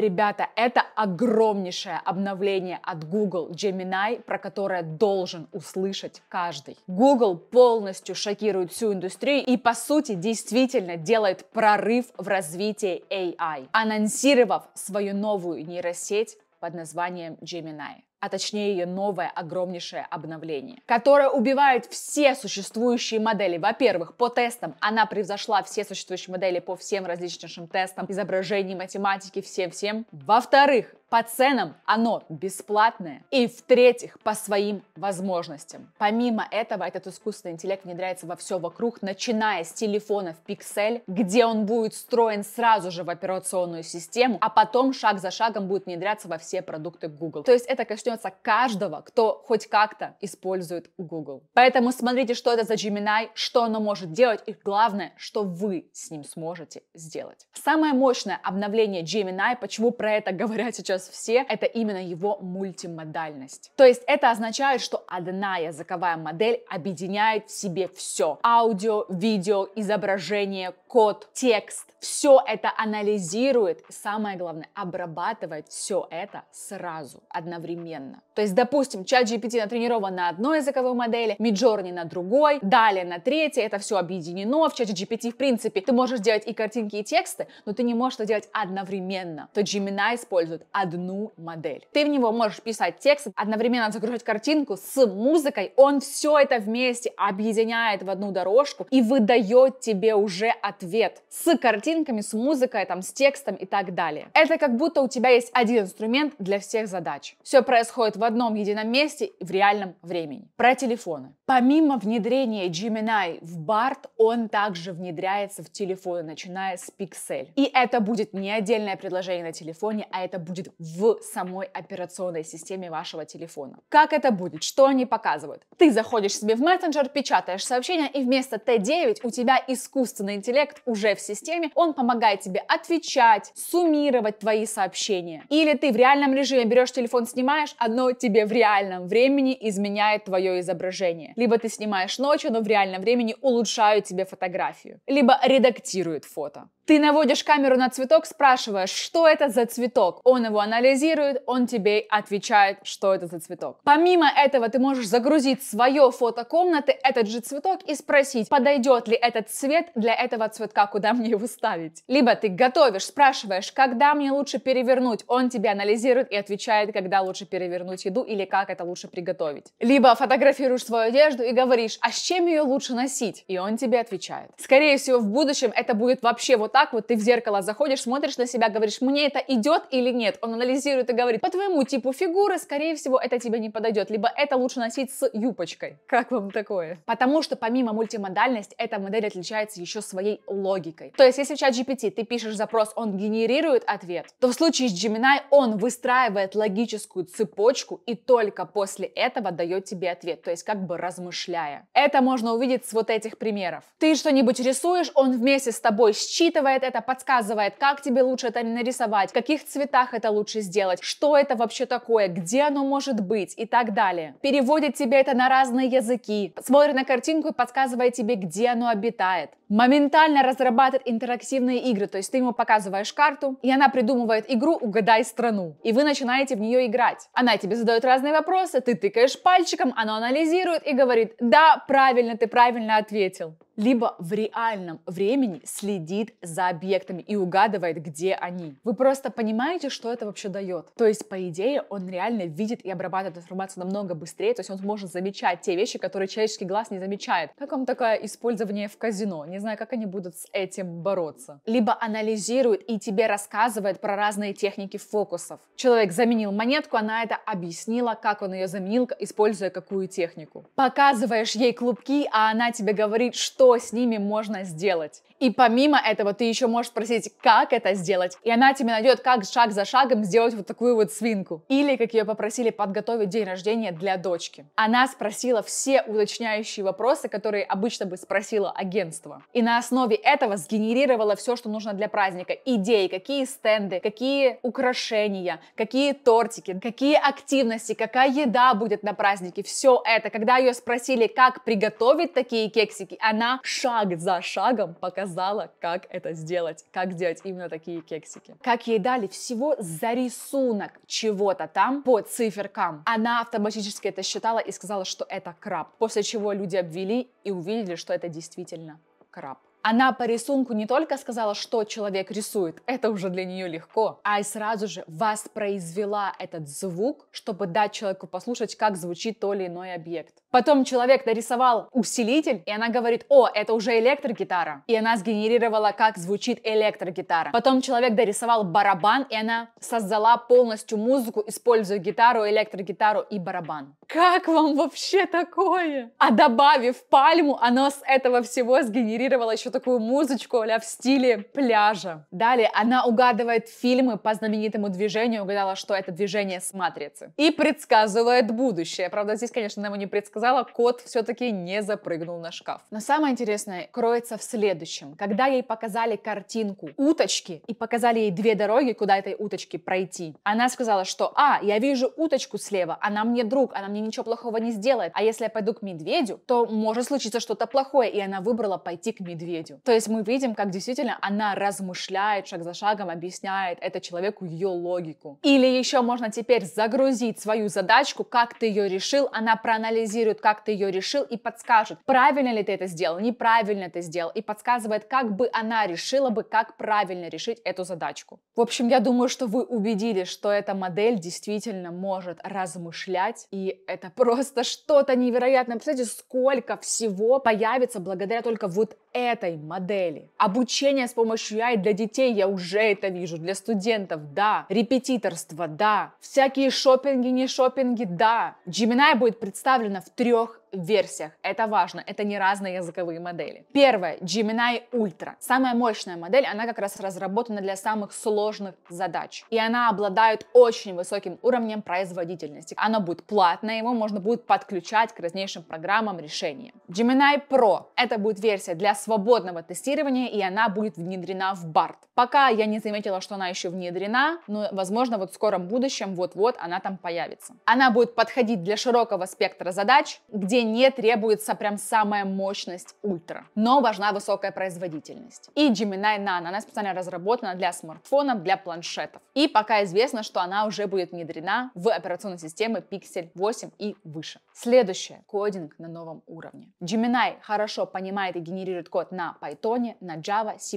Ребята, это огромнейшее обновление от Google Gemini, про которое должен услышать каждый. Google полностью шокирует всю индустрию и, по сути, действительно делает прорыв в развитии AI, анонсировав свою новую нейросеть под названием Gemini а точнее новое огромнейшее обновление, которое убивает все существующие модели. Во-первых, по тестам она превзошла все существующие модели по всем различнейшим тестам, изображений, математики, всем-всем. Во-вторых, по ценам оно бесплатное и, в-третьих, по своим возможностям. Помимо этого, этот искусственный интеллект внедряется во все вокруг, начиная с телефона в Pixel, где он будет встроен сразу же в операционную систему, а потом шаг за шагом будет внедряться во все продукты Google. То есть это коснется каждого, кто хоть как-то использует Google. Поэтому смотрите, что это за Gemini, что оно может делать и главное, что вы с ним сможете сделать. Самое мощное обновление Gemini, почему про это говорят сейчас сейчас все, это именно его мультимодальность. То есть это означает, что одна языковая модель объединяет в себе все. Аудио, видео, изображение, код, текст. Все это анализирует и самое главное, обрабатывает все это сразу, одновременно. То есть, допустим, чат GPT натренирован на одной языковой модели, Midjourney на другой, далее на третьей, это все объединено. В чате GPT, в принципе, ты можешь делать и картинки, и тексты, но ты не можешь это делать одновременно. То Gemini использует одновременно одну модель. Ты в него можешь писать текст, одновременно загружать картинку с музыкой. Он все это вместе объединяет в одну дорожку и выдает тебе уже ответ с картинками, с музыкой, там, с текстом и так далее. Это как будто у тебя есть один инструмент для всех задач. Все происходит в одном едином месте в реальном времени. Про телефоны. Помимо внедрения Gemini в BART, он также внедряется в телефоны, начиная с Pixel. И это будет не отдельное предложение на телефоне, а это будет в самой операционной системе вашего телефона. Как это будет? Что они показывают? Ты заходишь себе в мессенджер, печатаешь сообщение, и вместо Т9 у тебя искусственный интеллект уже в системе, он помогает тебе отвечать, суммировать твои сообщения. Или ты в реальном режиме берешь телефон, снимаешь, одно тебе в реальном времени изменяет твое изображение. Либо ты снимаешь ночью, но в реальном времени улучшают тебе фотографию. Либо редактируют фото. Ты наводишь камеру на цветок, спрашиваешь, что это за цветок. Он его анализирует, он тебе отвечает, что это за цветок. Помимо этого, ты можешь загрузить свое фото комнаты, этот же цветок, и спросить, подойдет ли этот цвет для этого цветка, куда мне его ставить. Либо ты готовишь, спрашиваешь, когда мне лучше перевернуть, он тебе анализирует и отвечает, когда лучше перевернуть еду или как это лучше приготовить. Либо фотографируешь свою одежду и говоришь, а с чем ее лучше носить, и он тебе отвечает. Скорее всего, в будущем это будет вообще вот так, так вот ты в зеркало заходишь, смотришь на себя, говоришь, мне это идет или нет. Он анализирует и говорит, по твоему типу фигуры, скорее всего, это тебе не подойдет, либо это лучше носить с юбочкой. Как вам такое? Потому что помимо мультимодальности, эта модель отличается еще своей логикой. То есть, если в чат GPT ты пишешь запрос, он генерирует ответ, то в случае с Gemini он выстраивает логическую цепочку и только после этого дает тебе ответ, то есть как бы размышляя. Это можно увидеть с вот этих примеров. Ты что-нибудь рисуешь, он вместе с тобой считывает, подсказывает это, подсказывает, как тебе лучше это нарисовать, в каких цветах это лучше сделать, что это вообще такое, где оно может быть и так далее. Переводит тебе это на разные языки, смотрит на картинку и подсказывает тебе, где оно обитает моментально разрабатывает интерактивные игры. То есть ты ему показываешь карту, и она придумывает игру «Угадай страну». И вы начинаете в нее играть. Она тебе задает разные вопросы, ты тыкаешь пальчиком, она анализирует и говорит «Да, правильно, ты правильно ответил». Либо в реальном времени следит за объектами и угадывает, где они. Вы просто понимаете, что это вообще дает. То есть, по идее, он реально видит и обрабатывает информацию намного быстрее, то есть он может замечать те вещи, которые человеческий глаз не замечает. Как вам такое использование в казино? Не не знаю, как они будут с этим бороться. Либо анализирует и тебе рассказывает про разные техники фокусов. Человек заменил монетку, она это объяснила, как он ее заменил, используя какую технику. Показываешь ей клубки, а она тебе говорит, что с ними можно сделать. И помимо этого ты еще можешь спросить, как это сделать, и она тебе найдет, как шаг за шагом сделать вот такую вот свинку. Или, как ее попросили подготовить день рождения для дочки. Она спросила все уточняющие вопросы, которые обычно бы спросила агентство и на основе этого сгенерировала все, что нужно для праздника. Идеи, какие стенды, какие украшения, какие тортики, какие активности, какая еда будет на празднике. Все это. Когда ее спросили, как приготовить такие кексики, она шаг за шагом показала, как это сделать, как делать именно такие кексики. Как ей дали всего за рисунок чего-то там по циферкам. Она автоматически это считала и сказала, что это краб. После чего люди обвели и увидели, что это действительно краб. Она по рисунку не только сказала, что человек рисует, это уже для нее легко, а и сразу же воспроизвела этот звук, чтобы дать человеку послушать, как звучит то или иной объект. Потом человек нарисовал усилитель, и она говорит, о, это уже электрогитара. И она сгенерировала, как звучит электрогитара. Потом человек дорисовал барабан, и она создала полностью музыку, используя гитару, электрогитару и барабан. Как вам вообще такое? А добавив пальму, она с этого всего сгенерировала еще слышу такую музычку а в стиле пляжа. Далее она угадывает фильмы по знаменитому движению, угадала, что это движение с матрицы. И предсказывает будущее. Правда, здесь, конечно, она ему не предсказала, кот все-таки не запрыгнул на шкаф. Но самое интересное кроется в следующем. Когда ей показали картинку уточки и показали ей две дороги, куда этой уточки пройти, она сказала, что «А, я вижу уточку слева, она мне друг, она мне ничего плохого не сделает, а если я пойду к медведю, то может случиться что-то плохое», и она выбрала пойти к медведю медведю. То есть мы видим, как действительно она размышляет шаг за шагом, объясняет это человеку ее логику. Или еще можно теперь загрузить свою задачку, как ты ее решил, она проанализирует, как ты ее решил и подскажет, правильно ли ты это сделал, неправильно ты сделал, и подсказывает, как бы она решила бы, как правильно решить эту задачку. В общем, я думаю, что вы убедились, что эта модель действительно может размышлять, и это просто что-то невероятное. Представляете, сколько всего появится благодаря только вот этой этой модели. Обучение с помощью AI для детей, я уже это вижу, для студентов, да. Репетиторство, да. Всякие шопинги, не шопинги, да. Gemini будет представлена в трех версиях. Это важно, это не разные языковые модели. Первая, Gemini Ultra. Самая мощная модель, она как раз разработана для самых сложных задач. И она обладает очень высоким уровнем производительности. Она будет платная, его можно будет подключать к разнейшим программам решения. Gemini Pro. Это будет версия для свободного тестирования, и она будет внедрена в BART. Пока я не заметила, что она еще внедрена, но, возможно, вот в скором будущем вот-вот она там появится. Она будет подходить для широкого спектра задач, где не требуется прям самая мощность ультра, но важна высокая производительность. И Gemini Nano, она специально разработана для смартфонов, для планшетов. И пока известно, что она уже будет внедрена в операционные системы Pixel 8 и выше. Следующее. Кодинг на новом уровне. Gemini хорошо понимает и генерирует код на Python, на Java, C++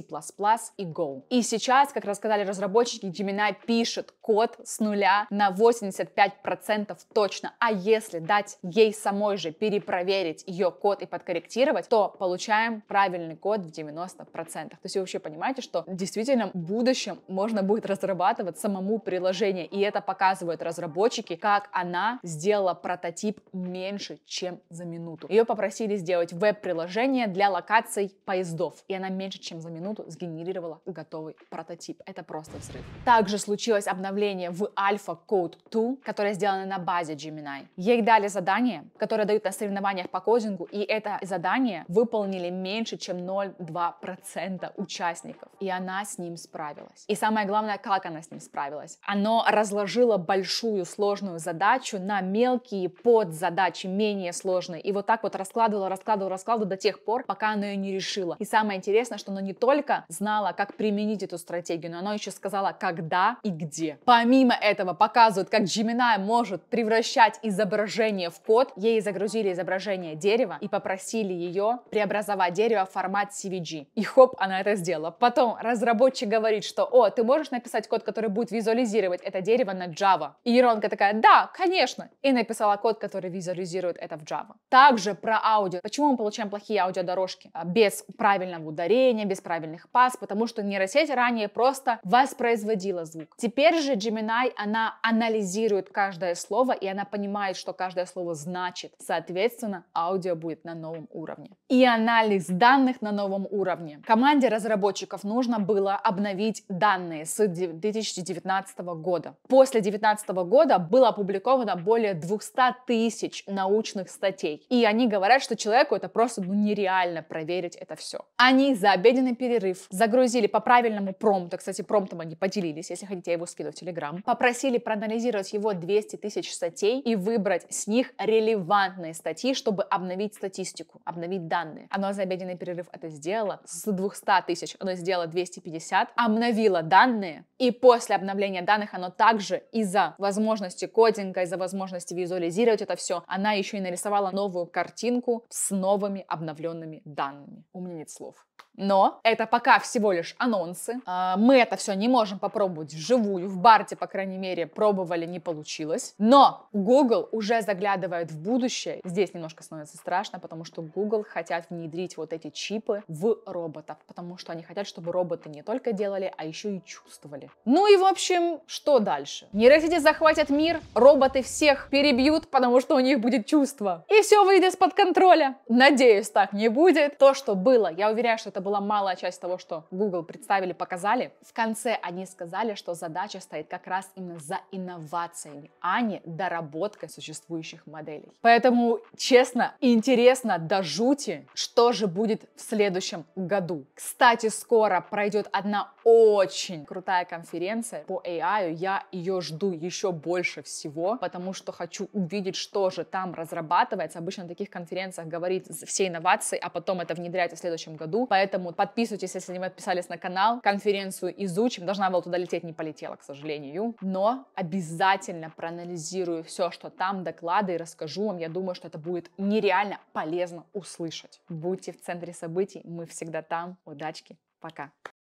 и Go. И сейчас, как рассказали разработчики, Gemini пишет код с нуля на 85% точно. А если дать ей самой же перейти перепроверить ее код и подкорректировать, то получаем правильный код в 90%. То есть вы вообще понимаете, что действительно в будущем можно будет разрабатывать самому приложение, и это показывают разработчики, как она сделала прототип меньше, чем за минуту. Ее попросили сделать веб-приложение для локаций поездов, и она меньше, чем за минуту сгенерировала готовый прототип. Это просто взрыв. Также случилось обновление в Alpha Code 2, которое сделано на базе Gemini. Ей дали задание, которое дают на соревнованиях по кодингу, и это задание выполнили меньше, чем 0,2% участников. И она с ним справилась. И самое главное, как она с ним справилась. она разложила большую сложную задачу на мелкие подзадачи, менее сложные. И вот так вот раскладывала, раскладывала, раскладывала до тех пор, пока она ее не решила. И самое интересное, что она не только знала, как применить эту стратегию, но она еще сказала, когда и где. Помимо этого показывают, как Gemini может превращать изображение в код. Ей загрузили изображение дерева и попросили ее преобразовать дерево в формат CVG. И хоп, она это сделала. Потом разработчик говорит, что, о, ты можешь написать код, который будет визуализировать это дерево на Java? И Еронка такая, да, конечно. И написала код, который визуализирует это в Java. Также про аудио. Почему мы получаем плохие аудиодорожки? А, без правильного ударения, без правильных пас, потому что нейросеть ранее просто воспроизводила звук. Теперь же Gemini, она анализирует каждое слово, и она понимает, что каждое слово значит. Соответственно, Соответственно, аудио будет на новом уровне. И анализ данных на новом уровне. Команде разработчиков нужно было обновить данные с 2019 года. После 2019 года было опубликовано более 200 тысяч научных статей. И они говорят, что человеку это просто ну, нереально проверить это все. Они за обеденный перерыв загрузили по правильному промпту, кстати, промптом они поделились, если хотите, я его скину в Телеграм, попросили проанализировать его 200 тысяч статей и выбрать с них релевантные статьи статьи, чтобы обновить статистику, обновить данные. Оно за обеденный перерыв это сделало. С 200 тысяч оно сделало 250, обновило данные, и после обновления данных оно также из-за возможности кодинга, из-за возможности визуализировать это все, она еще и нарисовала новую картинку с новыми обновленными данными. У меня нет слов. Но это пока всего лишь анонсы. А, мы это все не можем попробовать вживую. В Барте, по крайней мере, пробовали, не получилось. Но Google уже заглядывает в будущее. Здесь немножко становится страшно, потому что Google хотят внедрить вот эти чипы в роботов, потому что они хотят, чтобы роботы не только делали, а еще и чувствовали. Ну и в общем, что дальше? Нейросети захватят мир, роботы всех перебьют, потому что у них будет чувство. И все выйдет из-под контроля. Надеюсь, так не будет. То, что было, я уверяю, что это была малая часть того, что Google представили, показали. В конце они сказали, что задача стоит как раз именно за инновациями, а не доработкой существующих моделей. Поэтому, честно, интересно до жути, что же будет в следующем году. Кстати, скоро пройдет одна очень крутая конференция по AI. Я ее жду еще больше всего, потому что хочу увидеть, что же там разрабатывается. Обычно на таких конференциях говорит все инновации, а потом это внедряется в следующем году. Поэтому поэтому подписывайтесь, если не подписались на канал. Конференцию изучим. Должна была туда лететь, не полетела, к сожалению. Но обязательно проанализирую все, что там, доклады, и расскажу вам. Я думаю, что это будет нереально полезно услышать. Будьте в центре событий, мы всегда там. Удачки, пока!